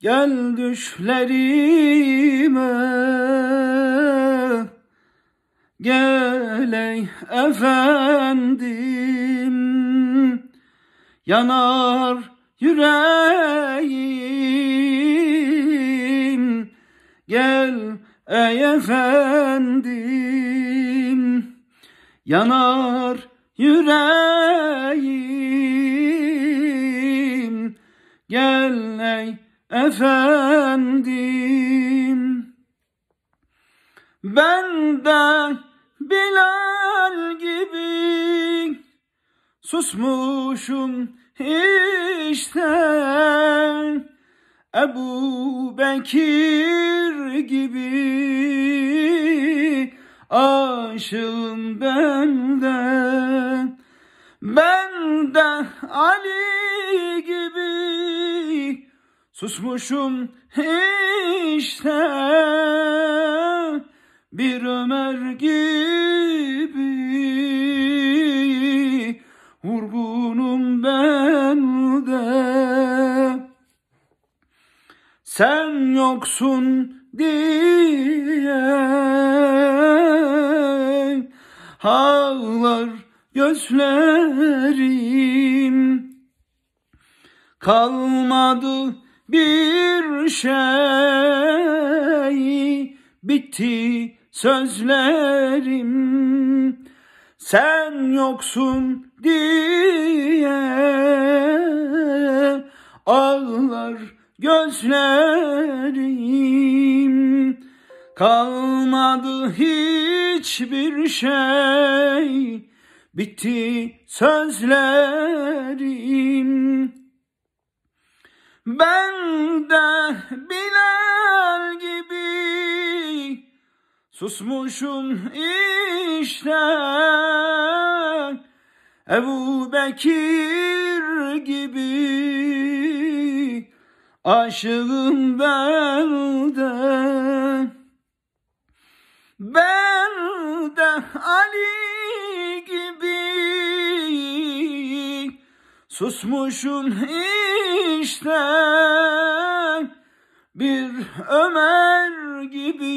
Gel düşlerime Gel ey efendim Yanar yüreğim Gel ey efendim Yanar yüreğim Gel ey efendim Ben de Bilal gibi susmuşum işte Ebu Bekir gibi aşığım ben de Ben de Ali gibi Susmuşum işte bir ömer gibi Vurgunum ben de Sen yoksun diye Ağlar gözlerim Kalmadı bir şey bitti sözlerim sen yoksun diye ağlar gözlerim kalmadı hiçbir şey bitti sözlerim ben de Bilal gibi susmuşum işte Ebu Bekir gibi aşığım ben de Ben de Ali gibi susmuşum işte işte bir Ömer gibi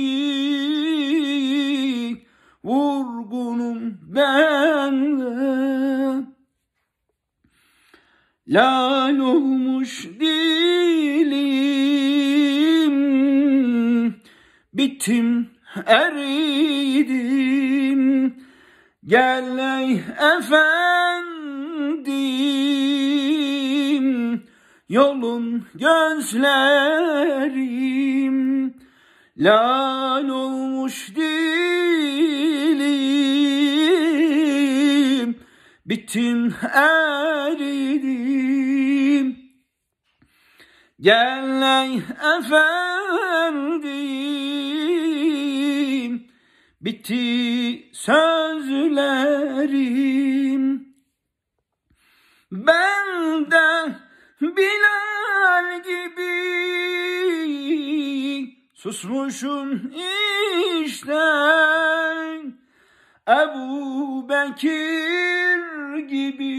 vurgunum ben de. Lal olmuş dilim Bitim eridim Gel ey efendim yolun gözlerim lan olmuş dilim bitim eridim gel ey efendim bitti sözlerim benden Bilal gibi susmuşum işte Ebu Bekir gibi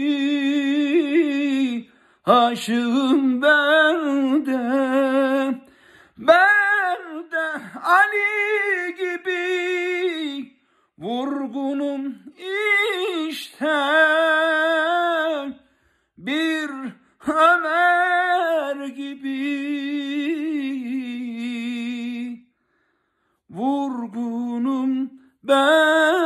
aşığım ben de Ben de Ali gibi vurgunum Ömer gibi vurgunum ben